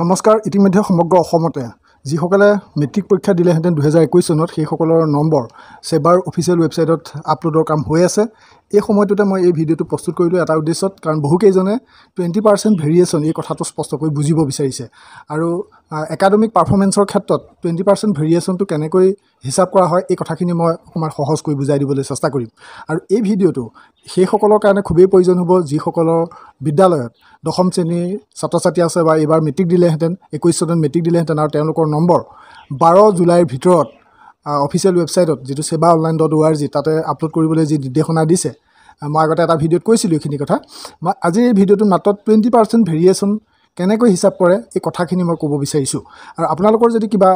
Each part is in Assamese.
নমস্কাৰ ইতিমধ্যে সমগ্ৰ অসমতে যিসকলে মেট্ৰিক পৰীক্ষা দিলেহেঁতেন দুহেজাৰ একৈছ চনত সেইসকলৰ নম্বৰ ছেবাৰ অফিচিয়েল ৱেবছাইটত আপলোডৰ কাম হৈ আছে এই সময়টোতে মই এই ভিডিঅ'টো প্ৰস্তুত কৰিলোঁ এটা উদ্দেশ্যত কাৰণ বহুকেইজনে টুৱেণ্টি পাৰ্চেণ্ট ভেৰিয়েশ্যন এই কথাটো স্পষ্টকৈ বুজিব বিচাৰিছে আৰু একাডেমিক পাৰ্ফৰ্মেঞ্চৰ ক্ষেত্ৰত টুৱেণ্টি পাৰ্চেণ্ট ভেৰিয়েশ্যনটো কেনেকৈ হিচাপ কৰা হয় এই কথাখিনি মই অকণমান সহজকৈ বুজাই দিবলৈ চেষ্টা কৰিম আৰু এই ভিডিঅ'টো সেইসকলৰ কাৰণে খুবেই প্ৰয়োজন হ'ব যিসকলৰ বিদ্যালয়ত দশম শ্ৰেণীৰ ছাত্ৰ ছাত্ৰী আছে বা এইবাৰ মেট্ৰিক দিলেহেঁতেন একৈছ চনত মেট্ৰিক দিলেহেঁতেন আৰু তেওঁলোকৰ নম্বৰ বাৰ জুলাইৰ ভিতৰত অফিচিয়েল ৱেবছাইটত যিটো ছেবা online dot O' R G তাতে আপলোড কৰিবলৈ যি নিৰ্দেশনা দিছে মই আগতে এটা ভিডিঅ'ত কৈছিলোঁ এইখিনি কথা মই আজিৰ এই ভিডিঅ'টোত মাত্ৰ টুৱেণ্টি পাৰ্চেণ্ট ভেৰিয়েশ্যন কেনেকৈ হিচাপ কৰে এই কথাখিনি মই ক'ব বিচাৰিছোঁ আৰু আপোনালোকৰ যদি কিবা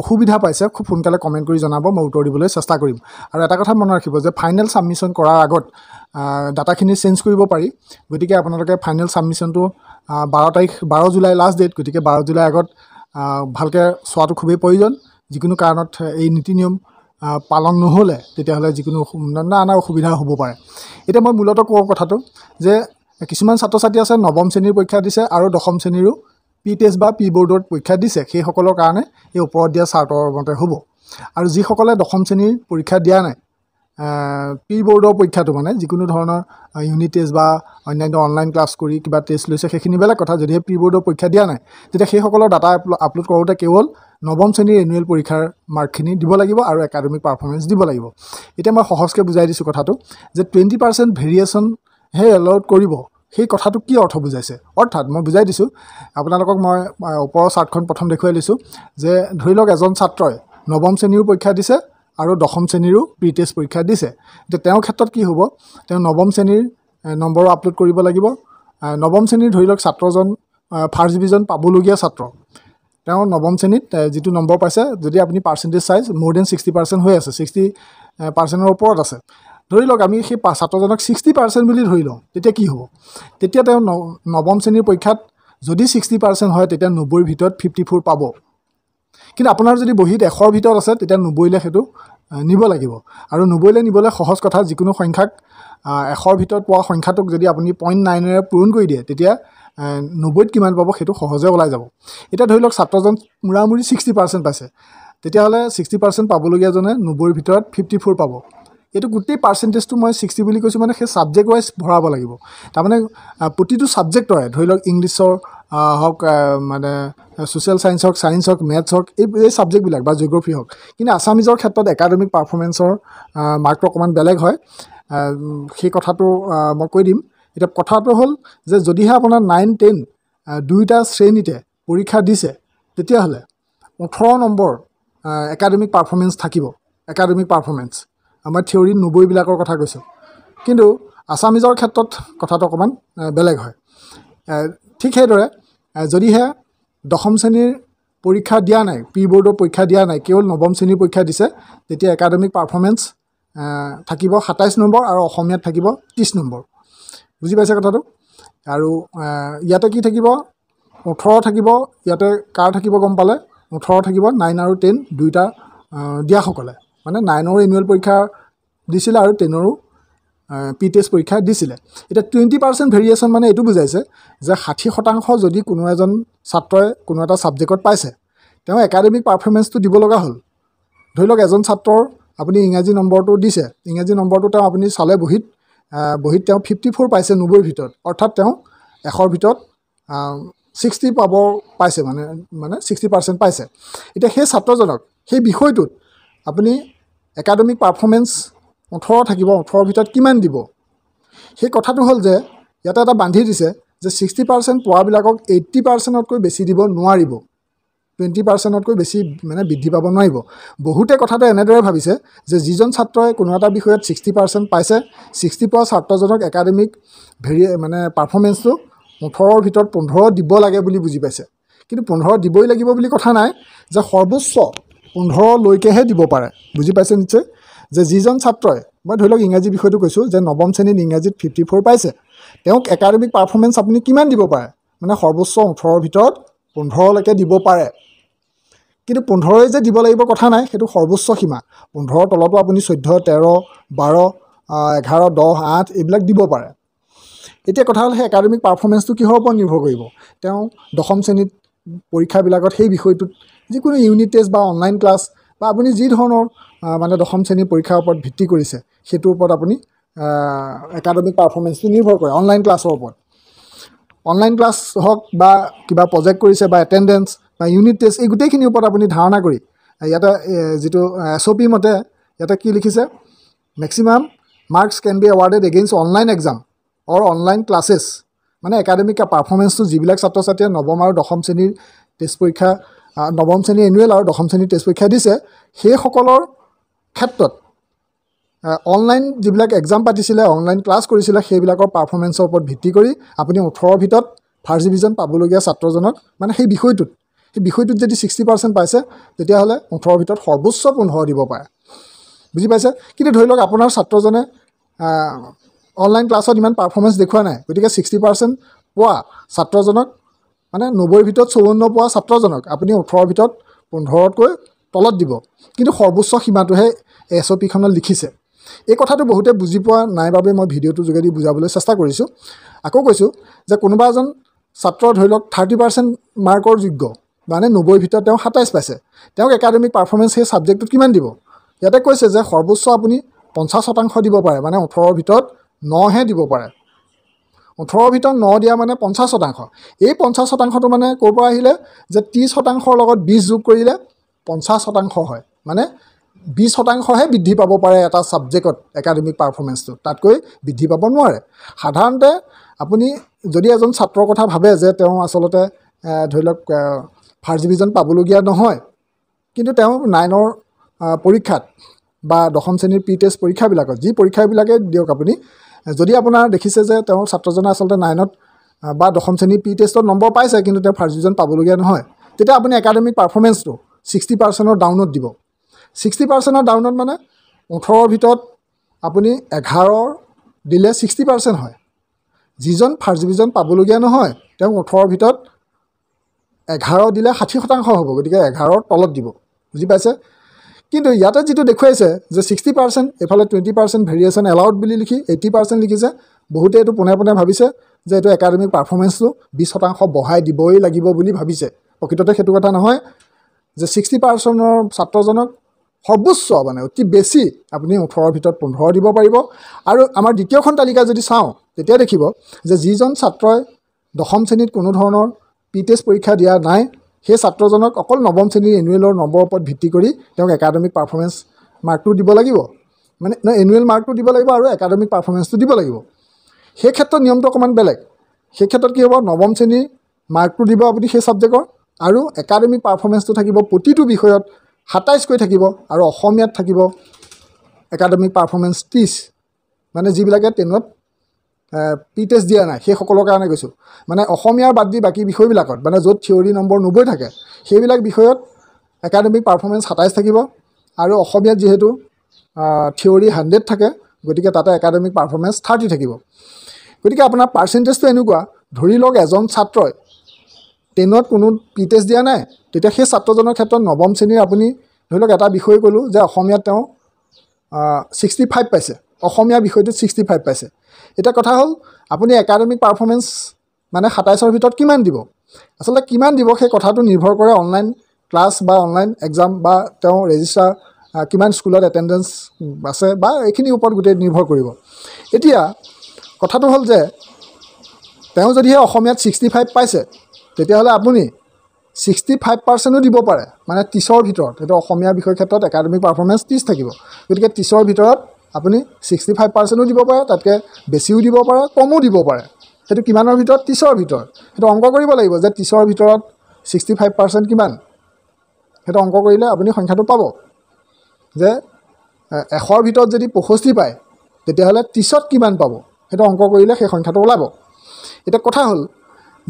অসুবিধা পাইছে খুব সোনকালে কমেণ্ট কৰি জনাব মই উত্তৰ দিবলৈ চেষ্টা কৰিম আৰু এটা কথা মনত ৰাখিব যে ফাইনেল ছাবমিশ্যন কৰাৰ আগত ডাটাখিনি চেঞ্জ কৰিব পাৰি গতিকে আপোনালোকে ফাইনেল ছাবমিশ্যনটো বাৰ তাৰিখ বাৰ জুলাই লাষ্ট ডেট গতিকে বাৰ জুলাই আগত ভালকৈ চোৱাটো খুবেই প্ৰয়োজন যিকোনো কাৰণত এই নীতি নিয়ম পালন নহ'লে তেতিয়াহ'লে যিকোনো নানা অসুবিধা হ'ব পাৰে এতিয়া মই মূলতঃ কওঁ কথাটো যে কিছুমান ছাত্ৰ ছাত্ৰী আছে নৱম শ্ৰেণীৰ পৰীক্ষা দিছে আৰু দশম শ্ৰেণীৰো পি টেষ্ট বা পি ব'ৰ্ডত পৰীক্ষা দিছে সেইসকলৰ কাৰণে এই ওপৰত দিয়া চাৰ্টৰ মতে হ'ব আৰু যিসকলে দশম শ্ৰেণীৰ পৰীক্ষা দিয়া নাই পি ব'ৰ্ডৰ পৰীক্ষাটো মানে যিকোনো ধৰণৰ ইউনিট টেষ্ট বা অন্যান্য অনলাইন ক্লাছ কৰি কিবা টেষ্ট লৈছে সেইখিনি বেলেগ কথা যদিহে পি ব'ৰ্ডৰ পৰীক্ষা দিয়া নাই তেতিয়া সেইসকলৰ ডাটা আপলোড কৰোঁতে কেৱল নৱম শ্ৰেণীৰ এনুৱেল পৰীক্ষাৰ মাৰ্কখিনি দিব লাগিব আৰু একাডেমিক পাৰফৰ্মেঞ্চ দিব লাগিব এতিয়া মই সহজকৈ বুজাই দিছোঁ কথাটো যে টুৱেণ্টি পাৰ্চেণ্ট ভেৰিয়েশ্যন সেই এলৰ্ট কৰিব সেই কথাটো কি অৰ্থ বুজাইছে অৰ্থাৎ মই বুজাই দিছোঁ আপোনালোকক মই ওপৰৰ চাৰ্টখন প্ৰথম দেখুৱাই লৈছোঁ যে ধৰি লওক এজন ছাত্ৰই নৱম শ্ৰেণীৰো পৰীক্ষা দিছে আৰু দশম শ্ৰেণীৰো প্ৰি টেষ্ট পৰীক্ষা দিছে এতিয়া তেওঁৰ ক্ষেত্ৰত কি হ'ব তেওঁ নৱম শ্ৰেণীৰ নম্বৰো আপলোড কৰিব লাগিব নৱম শ্ৰেণীৰ ধৰি লওক ছাত্ৰজন ফাৰ্ষ্ট ডিভিজন পাবলগীয়া ছাত্ৰ তেওঁ নৱম শ্ৰেণীত যিটো নম্বৰ পাইছে যদি আপুনি পাৰ্চেণ্টেজ চাইজ মোৰ দেন ছিক্সটি পাৰ্চেণ্ট হৈ আছে ছিক্সটি পাৰ্চেণ্টৰ ওপৰত আছে ধৰি লওক আমি সেই পা ছাত্ৰজনক ছিক্সটি পাৰ্চেণ্ট বুলি ধৰি লওঁ তেতিয়া কি হ'ব তেতিয়া তেওঁ ন নৱম শ্ৰেণীৰ পৰীক্ষাত যদি ছিক্সটি পাৰ্চেণ্ট হয় তেতিয়া নব্বৈৰ ভিতৰত ফিফটি ফ'ৰ পাব কিন্তু আপোনাৰ যদি বহীত এশৰ ভিতৰত আছে তেতিয়া নব্বৈলৈ সেইটো নিব লাগিব আৰু নব্বৈলৈ নিবলৈ সহজ কথা যিকোনো সংখ্যাক এশৰ ভিতৰত পোৱা সংখ্যাটোক যদি আপুনি পইণ্ট নাইনেৰে পূৰণ কৰি দিয়ে তেতিয়া নব্বৈত কিমান পাব সেইটো সহজে ওলাই যাব এতিয়া ধৰি লওক ছাত্ৰজন মূৰামুৰি ছিক্সটি পাৰ্চেণ্ট পাইছে তেতিয়াহ'লে ছিক্সটি পাৰ্চেণ্ট পাবলগীয়াজনে নব্বৈৰ ভিতৰত ফিফটি ফ'ৰ পাব এইটো গোটেই পাৰ্চেণ্টেজটো মই ছিক্সটি বুলি কৈছোঁ মানে সেই ছাবজেক্ট ৱাইজ ভৰাব লাগিব তাৰমানে প্ৰতিটো ছাবজেক্টৰে ধৰি লওক ইংলিছৰ হওক মানে ছ'চিয়েল ছায়েন্স হওক ছায়েন্স হওক মেথছ হওক এই এই ছাবজেক্টবিলাক বা জিঅ'গ্ৰাফি হওক কিন্তু আছামিজৰ ক্ষেত্ৰত একাডেমিক পাৰ্ফৰ্মেঞ্চৰ মাৰ্কটো অকণমান বেলেগ হয় সেই কথাটো মই কৈ দিম এতিয়া কথাটো হ'ল যে যদিহে আপোনাৰ নাইন টেন দুয়োটা শ্ৰেণীতে পৰীক্ষা দিছে তেতিয়াহ'লে ওঠৰ নম্বৰ একাডেমিক পাৰ্ফৰ্মেঞ্চ থাকিব একাডেমিক পাৰ্ফৰ্মেঞ্চ আমাৰ থিয়ৰী নব্বৈবিলাকৰ কথা কৈছোঁ কিন্তু আছামিজৰ ক্ষেত্ৰত কথাটো অকণমান বেলেগ হয় ঠিক সেইদৰে যদিহে দশম শ্ৰেণীৰ পৰীক্ষা দিয়া নাই পি ব'ৰ্ডৰ পৰীক্ষা দিয়া নাই কেৱল নৱম শ্ৰেণীৰ পৰীক্ষা দিছে তেতিয়া একাডেমিক পাৰফৰ্মেঞ্চ থাকিব সাতাইছ নম্বৰ আৰু অসমীয়াত থাকিব ত্ৰিছ নম্বৰ বুজি পাইছে কথাটো আৰু ইয়াতে কি থাকিব ওঠৰ থাকিব ইয়াতে কাৰ থাকিব গম পালে ওঠৰ থাকিব নাইন আৰু টেন দুয়োটা দিয়াসকলে মানে নাইনৰো এনুৱেল পৰীক্ষা দিছিলে আৰু টেনৰো পি টি এছ পৰীক্ষা দিছিলে এতিয়া টুৱেণ্টি পাৰ্চেণ্ট ভেৰিয়েশ্যন মানে এইটো বুজাইছে যে ষাঠি শতাংশ যদি কোনো এজন ছাত্ৰই কোনো এটা ছাবজেক্টত পাইছে তেওঁ একাডেমিক পাৰফৰ্মেঞ্চটো দিব লগা হ'ল ধৰি লওক এজন ছাত্ৰৰ আপুনি ইংৰাজী নম্বৰটো দিছে ইংৰাজী নম্বৰটো তেওঁ আপুনি চালে বহীত বহীত তেওঁ ফিফটি ফ'ৰ পাইছে নব্বৈৰ ভিতৰত অৰ্থাৎ তেওঁ এশৰ ভিতৰত ছিক্সটি পাব পাইছে মানে মানে ছিক্সটি পাৰ্চেণ্ট পাইছে এতিয়া সেই ছাত্ৰজনক সেই বিষয়টোত আপুনি একাডেমিক পাৰফৰ্মেঞ্চ ওঠৰ থাকিব ওঠৰৰ ভিতৰত কিমান দিব সেই কথাটো হ'ল যে ইয়াতে এটা বান্ধি দিছে যে ছিক্সটি পাৰ্চেণ্ট পোৱাবিলাকক এইট্টি পাৰ্চেণ্টতকৈ বেছি দিব নোৱাৰিব টুৱেণ্টি পাৰ্চেণ্টতকৈ বেছি মানে বৃদ্ধি পাব নোৱাৰিব বহুতে কথাটো এনেদৰে ভাবিছে যে যিজন ছাত্ৰই কোনো এটা বিষয়ত ছিক্সটি পাৰ্চেণ্ট পাইছে ছিক্সটি পোৱা ছাত্ৰজনক একাডেমিক ভেৰি মানে পাৰ্ফৰ্মেঞ্চটো ওঠৰৰ ভিতৰত পোন্ধৰ দিব লাগে বুলি বুজি পাইছে কিন্তু পোন্ধৰ দিবই লাগিব বুলি কথা নাই যে সৰ্বোচ্চ পোন্ধৰলৈকেহে দিব পাৰে বুজি পাইছে নিশ্চয় যে যিজন ছাত্ৰই মই ধৰি লওক ইংৰাজী বিষয়টো কৈছোঁ যে নৱম শ্ৰেণীত ইংৰাজীত ফিফটি ফ'ৰ পাইছে তেওঁক একাডেমিক পাৰ্ফৰ্মেঞ্চ আপুনি কিমান দিব পাৰে মানে সৰ্বোচ্চ ওঠৰৰ ভিতৰত পোন্ধৰলৈকে দিব পাৰে কিন্তু পোন্ধৰই যে দিব লাগিব কথা নাই সেইটো সৰ্বোচ্চ সীমা পোন্ধৰৰ তলতো আপুনি চৈধ্য তেৰ বাৰ এঘাৰ দহ আঠ এইবিলাক দিব পাৰে এতিয়া কথা হ'ল সেই একাডেমিক পাৰফৰ্মেঞ্চটো কিহৰ ওপৰত নিৰ্ভৰ কৰিব তেওঁ দশম শ্ৰেণীত পৰীক্ষাবিলাকত সেই বিষয়টোত যিকোনো ইউনিট টেষ্ট বা অনলাইন ক্লাছ বা আপুনি যি ধৰণৰ মানে দশম শ্ৰেণীৰ পৰীক্ষাৰ ওপৰত ভিত্তি কৰিছে সেইটোৰ ওপৰত আপুনি একাডেমিক পাৰফৰ্মেঞ্চটো নিৰ্ভৰ কৰে অনলাইন ক্লাছৰ ওপৰত অনলাইন ক্লাছ হওক বা কিবা প্ৰজেক্ট কৰিছে বা এটেণ্ডেঞ্চ বা ইউনিট টেষ্ট এই গোটেইখিনিৰ ওপৰত আপুনি ধাৰণা কৰি ইয়াতে যিটো এছ অ' পি মতে ইয়াতে কি লিখিছে maximum marks can be awarded against online exam or online classes মানে একাডেমিক পাৰফৰ্মেঞ্চটো যিবিলাক ছাত্ৰ ছাত্ৰীয়ে নৱম আৰু দশম শ্ৰেণীৰ টেষ্ট পৰীক্ষা নৱম শ্ৰেণীৰ এনুৱেল আৰু দশম শ্ৰেণীৰ টেষ্ট পৰীক্ষা দিছে সেইসকলৰ ক্ষেত্ৰত অনলাইন যিবিলাক এক্সাম পাতিছিলে অনলাইন ক্লাছ কৰিছিলে সেইবিলাকৰ পাৰফৰ্মেঞ্চৰ ওপৰত ভিত্তি কৰি আপুনি ওঠৰৰ ভিতৰত ফাৰ্ষ্ট ডিভিজন পাবলগীয়া ছাত্ৰজনক মানে সেই বিষয়টোত সেই বিষয়টোত যদি ছিক্সটি পাৰ্চেণ্ট পাইছে তেতিয়াহ'লে ওঠৰৰ ভিতৰত সৰ্বোচ্চ পোন্ধৰ দিব পাৰে বুজি পাইছে কিন্তু ধৰি লওক আপোনাৰ ছাত্ৰজনে অনলাইন ক্লাছত ইমান পাৰফৰ্মেঞ্চ দেখুওৱা নাই গতিকে ছিক্সটি পাৰ্চেণ্ট পোৱা ছাত্ৰজনক মানে নব্বৈৰ ভিতৰত চৌৱন্ন পোৱা ছাত্ৰজনক আপুনি ওঠৰৰ ভিতৰত পোন্ধৰতকৈ তলত দিব কিন্তু সৰ্বোচ্চ সীমাটোহে এছ অ' পিখনত লিখিছে এই কথাটো বহুতে বুজি পোৱা নাই বাবে মই ভিডিঅ'টোৰ যোগেদি বুজাবলৈ চেষ্টা কৰিছোঁ আকৌ কৈছোঁ যে কোনোবা এজন ছাত্ৰ ধৰি লওক থাৰ্টি পাৰ্চেণ্ট মাৰ্কৰ যোগ্য মানে নব্বৈৰ ভিতৰত তেওঁ সাতাইছ পাইছে তেওঁক একাডেমিক পাৰ্ফৰ্মেঞ্চ সেই ছাবজেক্টটোত কিমান দিব ইয়াতে কৈছে যে সৰ্বোচ্চ আপুনি পঞ্চাছ শতাংশ দিব পাৰে মানে ওঠৰৰ ভিতৰত নহে দিব পাৰে ওঠৰৰ ভিতৰত ন দিয়া মানে পঞ্চাছ শতাংশ এই পঞ্চাছ শতাংশটো মানে ক'ৰ পৰা আহিলে যে ত্ৰিছ শতাংশৰ লগত বিছ যোগ কৰিলে পঞ্চাছ শতাংশ হয় মানে বিছ শতাংশহে বৃদ্ধি পাব পাৰে এটা ছাবজেক্টত একাডেমিক পাৰফৰ্মেঞ্চটো তাতকৈ বৃদ্ধি পাব নোৱাৰে সাধাৰণতে আপুনি যদি এজন ছাত্ৰৰ কথা ভাবে যে তেওঁ আচলতে ধৰি লওক ফাৰ্ষ্ট ডিভিজন পাবলগীয়া নহয় কিন্তু তেওঁ নাইনৰ পৰীক্ষাত বা দশম শ্ৰেণীৰ পি টেষ্ট পৰীক্ষাবিলাকত যি পৰীক্ষাবিলাকে দিয়ক আপুনি যদি আপোনাৰ দেখিছে যে তেওঁৰ ছাত্ৰজনে আচলতে নাইনত বা দশম শ্ৰেণীৰ পি টেষ্টত নম্বৰ পাইছে কিন্তু তেওঁ ফাৰ্ষ্ট ডিভিজন পাবলগীয়া নহয় তেতিয়া আপুনি একাডেমিক পাৰফৰ্মেন্সটো ছিক্সটি পাৰ্চেণ্টৰ ডাউনত দিব ছিক্সটি পাৰ্চেণ্টৰ ডাউনত মানে ওঠৰৰ ভিতৰত আপুনি এঘাৰৰ দিলে ছিক্সটি পাৰ্চেণ্ট হয় যিজন ফাৰ্ষ্ট ডিভিজন পাবলগীয়া নহয় তেওঁ ওঠৰৰ ভিতৰত এঘাৰ দিলে ষাঠি শতাংশ হ'ব গতিকে এঘাৰৰ তলত দিব বুজি পাইছে কিন্তু ইয়াতে যিটো দেখুৱাইছে যে ছিক্সটি পাৰ্চেণ্ট এইফালে টুৱেণ্টি পাৰ্চেণ্ট ভেৰিয়েশ্যন এলাউড বুলি লিখি এইটি পাৰ্চেণ্ট লিখিছে বহুতে এইটো পোনে পোনে ভাবিছে যে এইটো একাডেমিক পাৰ্ফৰ্মেঞ্চটো বিছ শতাংশ বঢ়াই দিবই লাগিব বুলি ভাবিছে প্ৰকৃততে সেইটো কথা নহয় যে ছিক্সটি পাৰ্চেণ্টৰ ছাত্ৰজনক সৰ্বোচ্চ মানে অতি বেছি আপুনি ওঠৰৰ ভিতৰত পোন্ধৰ দিব পাৰিব আৰু আমাৰ দ্বিতীয়খন তালিকা যদি চাওঁ তেতিয়া দেখিব যে যিজন ছাত্ৰই দশম শ্ৰেণীত কোনো ধৰণৰ পি টেষ্ট পৰীক্ষা দিয়া নাই সেই ছাত্ৰজনক অকল নৱম শ্ৰেণীৰ এনুৱেলৰ নম্বৰৰ ওপৰত ভিত্তি কৰি তেওঁক একাডেমিক পাৰফৰ্মেঞ্চ মাৰ্কটো দিব লাগিব মানে নহয় এনুৱেল মাৰ্কটো দিব লাগিব আৰু একাডেমিক পাৰফৰ্মেঞ্চটো দিব লাগিব সেই ক্ষেত্ৰত নিয়মটো অকণমান বেলেগ সেই ক্ষেত্ৰত কি হ'ব নৱম শ্ৰেণীৰ মাৰ্কটো দিব আপুনি সেই ছাবজেক্টৰ আৰু একাডেমিক পাৰফৰ্মেঞ্চটো থাকিব প্ৰতিটো বিষয়ত সাতাইছকৈ থাকিব আৰু অসমীয়াত থাকিব একাডেমিক পাৰফৰ্মেঞ্চ ত্ৰিছ মানে যিবিলাকে টেনত পি টেষ্ট দিয়া নাই সেইসকলৰ কাৰণে কৈছোঁ মানে অসমীয়াৰ বাদ দি বাকী বিষয়বিলাকত মানে য'ত থিয়ৰী নম্বৰ নব্বৈ থাকে সেইবিলাক বিষয়ত একাডেমিক পাৰফৰ্মেঞ্চ সাতাইছ থাকিব আৰু অসমীয়াত যিহেতু থিয়ৰি হাণ্ড্ৰেড থাকে গতিকে তাতে একাডেমিক পাৰফৰ্মেঞ্চ থাৰ্টি থাকিব গতিকে আপোনাৰ পাৰ্চেণ্টেজটো এনেকুৱা ধৰি লওক এজন ছাত্ৰই টেনত কোনো পি টেষ্ট দিয়া নাই তেতিয়া সেই ছাত্ৰজনৰ ক্ষেত্ৰত নৱম শ্ৰেণীৰ আপুনি ধৰি লওক এটা বিষয় ক'লোঁ যে অসমীয়াত তেওঁ ছিক্সটি ফাইভ পাইছে অসমীয়া বিষয়টোত ছিক্সটি ফাইভ পাইছে এতিয়া কথা হ'ল আপুনি একাডেমিক পাৰফৰ্মেঞ্চ মানে সাতাইছৰ ভিতৰত কিমান দিব আচলতে কিমান দিব সেই কথাটো নিৰ্ভৰ কৰে অনলাইন ক্লাছ বা অনলাইন এক্সাম বা তেওঁ ৰেজিষ্টাৰ কিমান স্কুলত এটেণ্ডেঞ্চ আছে বা এইখিনিৰ ওপৰত গোটেই নিৰ্ভৰ কৰিব এতিয়া কথাটো হ'ল যে তেওঁ যদিহে অসমীয়াত ছিক্সটি ফাইভ পাইছে তেতিয়াহ'লে আপুনি ছিক্সটি ফাইভ পাৰ্চেণ্টো দিব পাৰে মানে ত্ৰিছৰ ভিতৰত এইটো অসমীয়া বিষয়ৰ ক্ষেত্ৰত একাডেমিক পাৰফৰ্মেঞ্চ ত্ৰিছ থাকিব গতিকে ত্ৰিছৰ ভিতৰত আপুনি ছিক্সটি ফাইভ পাৰ্চেণ্টো দিব পাৰে তাতকৈ বেছিও দিব পাৰে কমো দিব পাৰে সেইটো কিমানৰ ভিতৰত ত্ৰিছৰ ভিতৰত সেইটো অংক কৰিব লাগিব যে ত্ৰিছৰ ভিতৰত ছিক্সটি ফাইভ পাৰ্চেণ্ট কিমান সেইটো অংক কৰিলে আপুনি সংখ্যাটো পাব যে এশৰ ভিতৰত যদি পয়ষষ্ঠি পায় তেতিয়াহ'লে ত্ৰিছত কিমান পাব সেইটো অংক কৰিলে সেই সংখ্যাটো ওলাব এতিয়া কথা হ'ল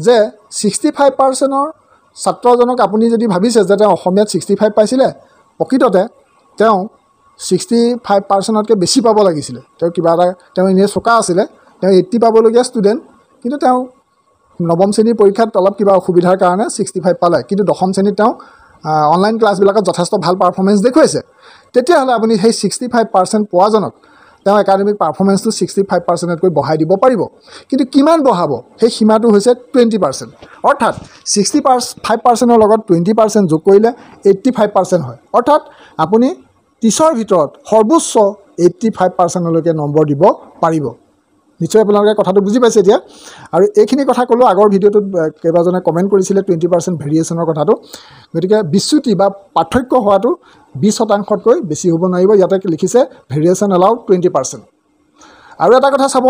যে ছিক্সটি ফাইভ পাৰ্চেণ্টৰ ছাত্ৰজনক আপুনি যদি ভাবিছে যে তেওঁ অসমীয়াত ছিক্সটি ফাইভ পাইছিলে প্ৰকৃততে তেওঁ ছিক্সটি ফাইভ পাৰ্চেণ্টতকৈ বেছি পাব লাগিছিলে তেওঁ কিবা এটা তেওঁ এনেই চোকা আছিলে তেওঁ এইট্টি পাবলগীয়া ষ্টুডেণ্ট কিন্তু তেওঁ নৱম শ্ৰেণীৰ পৰীক্ষাত অলপ কিবা অসুবিধাৰ কাৰণে ছিক্সটি ফাইভ পালে কিন্তু দশম শ্ৰেণীত তেওঁ অনলাইন ক্লাছবিলাকত যথেষ্ট ভাল পাৰফৰ্মেঞ্চ দেখুৱাইছে তেতিয়াহ'লে আপুনি সেই ছিক্সটি ফাইভ পাৰ্চেণ্ট পোৱাজনক তেওঁ একাডেমিক পাৰফৰ্মেঞ্চটো ছিক্সটি ফাইভ পাৰ্চেণ্টতকৈ বঢ়াই দিব পাৰিব কিন্তু কিমান বঢ়াব সেই সীমাটো হৈছে টুৱেণ্টি পাৰ্চেণ্ট অৰ্থাৎ ছিক্সটি পাৰ্চ ফাইভ পাৰ্চেণ্টৰ লগত টুৱেণ্টি পাৰ্চেণ্ট যোগ কৰিলে এইট্টি ফাইভ পাৰ্চেণ্ট হয় অৰ্থাৎ আপুনি ত্ৰিছৰ ভিতৰত সৰ্বোচ্চ এইট্টি ফাইভ পাৰ্চেণ্টলৈকে নম্বৰ দিব পাৰিব নিশ্চয় আপোনালোকে কথাটো বুজি পাইছে এতিয়া আৰু এইখিনি কথা ক'লোঁ আগৰ ভিডিঅ'টোত কেইবাজনে কমেণ্ট কৰিছিলে টুৱেণ্টি পাৰ্চেণ্ট ভেৰিয়েশ্যনৰ কথাটো গতিকে বিচ্যুতি বা পাৰ্থক্য হোৱাটো বিছ শতাংশতকৈ বেছি হ'ব নোৱাৰিব ইয়াতে লিখিছে ভেৰিয়েশ্যন এলাউড টুৱেণ্টি পাৰ্চেণ্ট আৰু এটা কথা চাব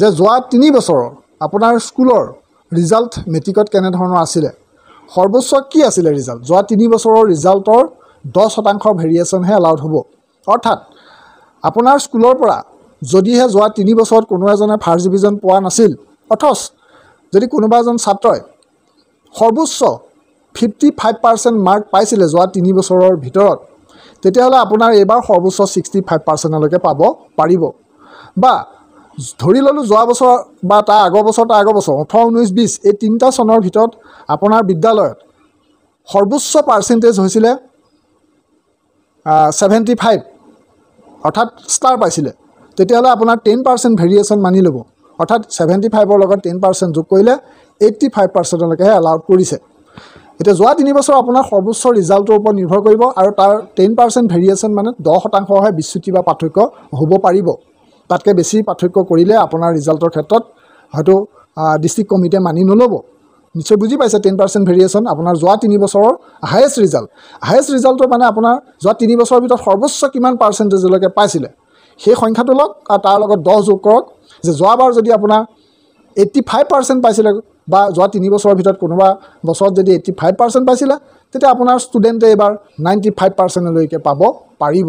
যে যোৱা তিনি বছৰৰ আপোনাৰ স্কুলৰ ৰিজাল্ট মেট্ৰিকত কেনেধৰণৰ আছিলে সৰ্বোচ্চ কি আছিলে ৰিজাল্ট যোৱা তিনি বছৰৰ ৰিজাল্টৰ দহ শতাংশ ভেৰিয়েশ্যনহে এলাউড হ'ব অৰ্থাৎ আপোনাৰ স্কুলৰ পৰা যদিহে যোৱা তিনি বছৰত কোনো এজনে ফাৰ্ষ্ট ডিভিজন পোৱা নাছিল অথচ যদি কোনোবা এজন ছাত্ৰই সৰ্বোচ্চ ফিফটি ফাইভ পাৰ্চেণ্ট মাৰ্ক পাইছিলে যোৱা তিনি বছৰৰ ভিতৰত তেতিয়াহ'লে আপোনাৰ এইবাৰ সৰ্বোচ্চ ছিক্সটি ফাইভ পাৰ্চেণ্টলৈকে পাব পাৰিব বা ধৰি ল'লোঁ যোৱা বছৰ বা তাৰ আগৰ বছৰ তাৰ আগৰ বছৰ ওঠৰ ঊনৈছ বিছ এই তিনিটা চনৰ ভিতৰত আপোনাৰ বিদ্যালয়ত সৰ্বোচ্চ পাৰ্চেণ্টেজ হৈছিলে ছেভেণ্টি ফাইভ অৰ্থাৎ ষ্টাৰ পাইছিলে তেতিয়াহ'লে আপোনাৰ টেন পাৰ্চেণ্ট ভেৰিয়েশ্যন মানি ল'ব অৰ্থাৎ ছেভেণ্টি ফাইভৰ লগত টেন পাৰ্চেণ্ট যোগ কৰিলে এইট্টি ফাইভ পাৰ্চেণ্টলৈকেহে এলাউড কৰিছে এতিয়া যোৱা তিনিবছৰ আপোনাৰ সৰ্বোচ্চ ৰিজাল্টৰ ওপৰত নিৰ্ভৰ কৰিব আৰু তাৰ টেন পাৰ্চেণ্ট ভেৰিয়েশ্যন মানে দহ শতাংশহে বিচ্যুতি বা পাৰ্থক্য হ'ব পাৰিব তাতকৈ বেছি পাৰ্থক্য কৰিলে আপোনাৰ ৰিজাল্টৰ ক্ষেত্ৰত হয়তো ডিষ্ট্ৰিক্ট কমিটিয়ে মানি নল'ব নিশ্চয় বুজি পাইছে টেন পাৰ্চেণ্ট ভেৰিয়েশ্যন আপোনাৰ যোৱা তিনি বছৰৰ হায়েষ্ট ৰিজাল্ট হায়েষ্ট ৰিজাল্টৰ মানে আপোনাৰ যোৱা তিনি বছৰৰ ভিতৰত সৰ্বোচ্চ কিমান পাৰ্চেণ্টেজলৈকে পাইছিলে সেই সংখ্যাটো লওক আৰু তাৰ লগত দহ যোগ কৰক যে যোৱাবাৰ যদি আপোনাৰ এইট্টি ফাইভ পাৰ্চেণ্ট পাইছিলে বা যোৱা তিনি বছৰৰ ভিতৰত কোনোবা বছৰত যদি এইট্টি ফাইভ পাৰ্চেণ্ট পাইছিলে তেতিয়া আপোনাৰ ষ্টুডেণ্টে এইবাৰ নাইণ্টি ফাইভ পাৰ্চেণ্টলৈকে পাব পাৰিব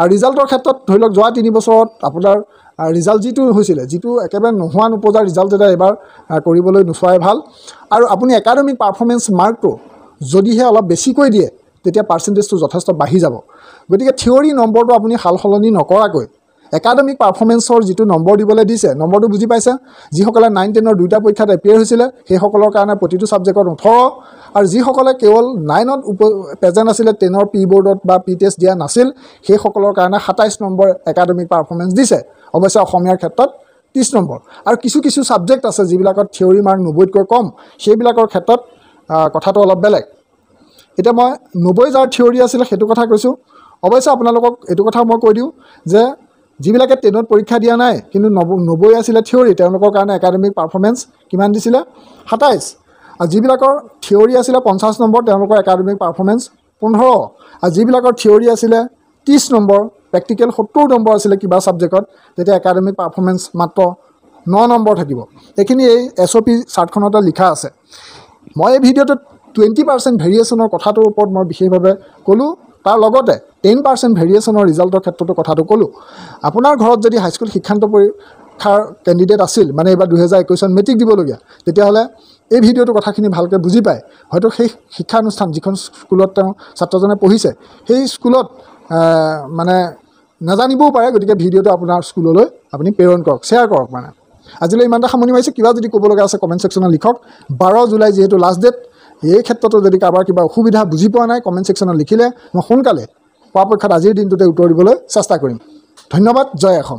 আৰু ৰিজাল্টৰ ক্ষেত্ৰত ধৰি লওক যোৱা তিনি বছৰত আপোনাৰ ৰিজাল্ট যিটো হৈছিলে যিটো একেবাৰে নোহোৱা নোপজা ৰিজাল্ট এটা এইবাৰ কৰিবলৈ নোচোৱাই ভাল আৰু আপুনি একাডেমিক পাৰ্ফৰ্মেঞ্চ মাৰ্কটো যদিহে অলপ বেছিকৈ দিয়ে তেতিয়া পাৰ্চেণ্টেজটো যথেষ্ট বাঢ়ি যাব গতিকে থিয়ৰী নম্বৰটো আপুনি সাল সলনি নকৰাকৈ একাডেমিক পাৰফৰ্মেঞ্চৰ যিটো নম্বৰ দিবলৈ দিছে নম্বৰটো বুজি পাইছে যিসকলে নাইন টেনৰ দুটা পৰীক্ষাত এপিয়াৰ হৈছিলে সেইসকলৰ কাৰণে প্ৰতিটো ছাবজেক্টত ওঠৰ আৰু যিসকলে কেৱল নাইনত উপ প্ৰেজেণ্ট আছিলে টেনৰ পি বৰ্ডত বা পি টেষ্ট দিয়া নাছিল সেইসকলৰ কাৰণে সাতাইছ নম্বৰ একাডেমিক পাৰফৰ্মেন্স দিছে অৱশ্যে অসমীয়াৰ ক্ষেত্ৰত ত্ৰিছ নম্বৰ আৰু কিছু কিছু ছাবজেক্ট আছে যিবিলাকত থিয়ৰী মাৰ্ক নব্বৈতকৈ কম সেইবিলাকৰ ক্ষেত্ৰত কথাটো অলপ বেলেগ এতিয়া মই নব্বৈ যাৰ থিয়ৰী আছিলে সেইটো কথা কৈছোঁ অৱশ্যে আপোনালোকক এইটো কথা মই কৈ দিওঁ যে যিবিলাকে টেনত পৰীক্ষা দিয়া নাই কিন্তু নব নব্বৈ আছিলে থিয়ৰী তেওঁলোকৰ কাৰণে একাডেমিক পাৰফৰ্মেঞ্চ কিমান দিছিলে সাতাইছ আৰু যিবিলাকৰ থিয়ৰী আছিলে পঞ্চাছ নম্বৰ তেওঁলোকৰ একাডেমিক পাৰফৰ্মেঞ্চ পোন্ধৰ আৰু যিবিলাকৰ থিয়ৰী আছিলে ত্ৰিছ নম্বৰ প্ৰেক্টিকেল সত্তৰ নম্বৰ আছিলে কিবা ছাবজেক্টত তেতিয়া একাডেমিক পাৰফৰ্মেঞ্চ মাত্ৰ ন নম্বৰ থাকিব এইখিনি এই এছ অ' পি চাৰ্টখনতে লিখা আছে মই এই ভিডিঅ'টোত টুৱেণ্টি পাৰ্চেণ্ট ভেৰিয়েশ্যনৰ কথাটোৰ ওপৰত মই বিশেষভাৱে ক'লোঁ তাৰ লগতে টেন পাৰ্চেণ্ট ভেৰিয়েশ্যনৰ ৰিজাল্টৰ ক্ষেত্ৰতো কথাটো ক'লোঁ আপোনাৰ ঘৰত যদি হাইস্কুল শিক্ষান্ত পৰীক্ষাৰ কেণ্ডিডেট আছিল মানে এইবাৰ দুহেজাৰ একৈছ চন মেট্ৰিক দিবলগীয়া তেতিয়াহ'লে এই ভিডিঅ'টো কথাখিনি ভালকৈ বুজি পায় হয়তো সেই শিক্ষানুষ্ঠান যিখন স্কুলত তেওঁ ছাত্ৰজনে পঢ়িছে সেই স্কুলত মানে নাজানিবও পাৰে গতিকে ভিডিঅ'টো আপোনাৰ স্কুললৈ আপুনি প্ৰেৰণ কৰক শ্বেয়াৰ কৰক মানে আজিলৈ ইমান এটা সামৰণি মাৰিছে কিবা যদি ক'বলগা আছে কমেণ্ট ছেকশ্যনত লিখক বাৰ জুলাই যিহেতু লাষ্ট ডেট এই ক্ষেত্ৰতো যদি কাৰোবাৰ কিবা অসুবিধা বুজি পোৱা নাই কমেণ্ট ছেকশ্যনত লিখিলে মই সোনকালে পৰাপক্ষত আজিৰ দিনটোতে উত্তৰ দিবলৈ চেষ্টা কৰিম ধন্যবাদ জয় অসম